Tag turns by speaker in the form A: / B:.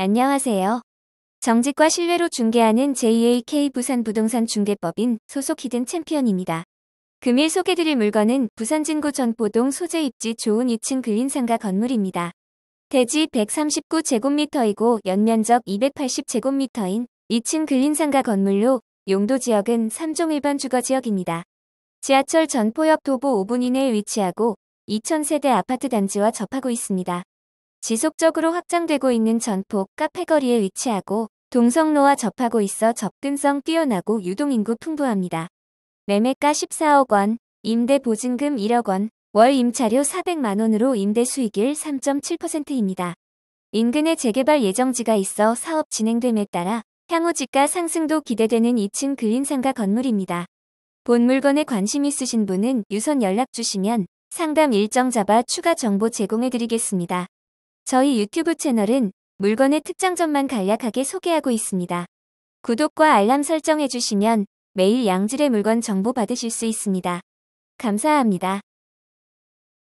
A: 안녕하세요. 정직과 신뢰로 중개하는 JAK 부산 부동산 중개법인 소속 히든 챔피언입니다. 금일 소개드릴 물건은 부산 진구 전포동 소재 입지 좋은 2층 근린상가 건물입니다. 대지 139제곱미터이고 연면적 280제곱미터인 2층 근린상가 건물로 용도 지역은 3종 일반 주거 지역입니다. 지하철 전포역 도보 5분 이내에 위치하고 2000세대 아파트 단지와 접하고 있습니다. 지속적으로 확장되고 있는 전폭 카페거리에 위치하고 동성로와 접하고 있어 접근성 뛰어나고 유동인구 풍부합니다. 매매가 14억 원, 임대 보증금 1억 원, 월 임차료 400만 원으로 임대 수익일 3.7%입니다. 인근에 재개발 예정지가 있어 사업 진행됨에 따라 향후 지가 상승도 기대되는 2층 근린상가 건물입니다. 본 물건에 관심 있으신 분은 유선 연락 주시면 상담 일정 잡아 추가 정보 제공해드리겠습니다. 저희 유튜브 채널은 물건의 특장점만 간략하게 소개하고 있습니다. 구독과 알람 설정해주시면 매일 양질의 물건 정보 받으실 수 있습니다. 감사합니다.